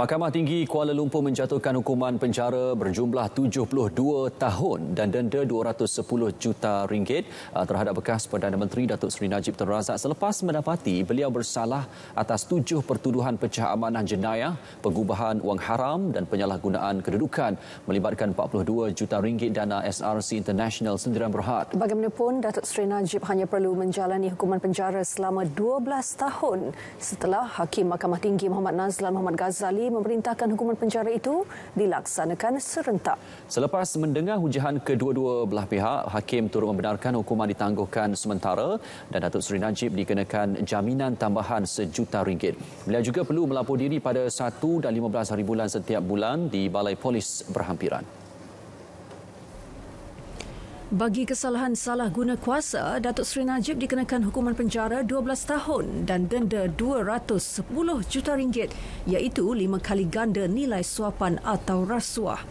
Mahkamah Tinggi Kuala Lumpur menjatuhkan hukuman penjara berjumlah 72 tahun dan denda 210 juta ringgit uh, terhadap bekas Perdana Menteri Datuk Seri Najib Tun Razak selepas mendapati beliau bersalah atas tujuh pertuduhan pecah amanah jenayah, pengubahan wang haram dan penyalahgunaan kedudukan melibatkan 42 juta ringgit dana SRC International Sendirian Berhad. Bagaimanapun, Datuk Seri Najib hanya perlu menjalani hukuman penjara selama 12 tahun setelah Hakim Mahkamah Tinggi Muhammad Nazlan Muhammad Ghazali Ali memerintahkan hukuman penjara itu dilaksanakan serentak. Selepas mendengar hujahan kedua-dua belah pihak, hakim turut membenarkan hukuman ditangguhkan sementara dan Datuk Seri Najib dikenakan jaminan tambahan sejuta ringgit. Beliau juga perlu melapor diri pada 1 dan 15 hari bulan setiap bulan di Balai Polis Berhampiran. Bagi kesalahan salah guna kuasa, Datuk Seri Najib dikenakan hukuman penjara 12 tahun dan denda 210 juta ringgit, iaitu lima kali ganda nilai suapan atau rasuah.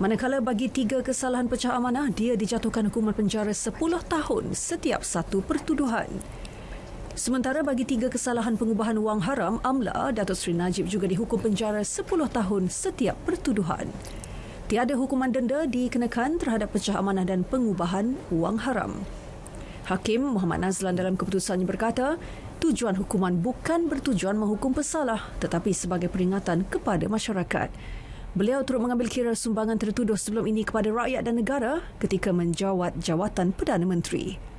Manakala bagi tiga kesalahan pecah amanah, dia dijatuhkan hukuman penjara 10 tahun setiap satu pertuduhan. Sementara bagi tiga kesalahan pengubahan wang haram, AMLA, Datuk Seri Najib juga dihukum penjara 10 tahun setiap pertuduhan. Tiada hukuman denda dikenakan terhadap pecah amanah dan pengubahan wang haram. Hakim Muhammad Nazlan dalam keputusannya berkata, tujuan hukuman bukan bertujuan menghukum pesalah tetapi sebagai peringatan kepada masyarakat. Beliau turut mengambil kira sumbangan tertuduh sebelum ini kepada rakyat dan negara ketika menjawat jawatan Perdana Menteri.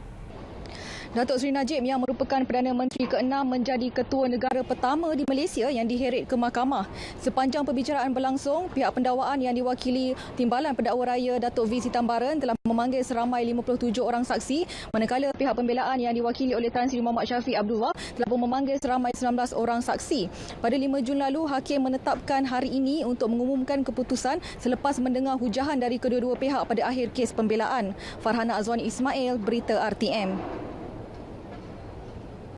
Datuk Seri Najib yang merupakan Perdana Menteri ke-6 menjadi ketua negara pertama di Malaysia yang diheret ke mahkamah. Sepanjang perbicaraan berlangsung, pihak pendakwaan yang diwakili Timbalan Pendakwa Raya Datuk V. Sitambaran telah memanggil seramai 57 orang saksi manakala pihak pembelaan yang diwakili oleh Tan Sri Muhammad Syafiq Abdullah telah pun memanggil seramai 19 orang saksi. Pada 5 Jun lalu, hakim menetapkan hari ini untuk mengumumkan keputusan selepas mendengar hujahan dari kedua-dua pihak pada akhir kes pembelaan. Farhana Azwan Ismail, Berita RTM.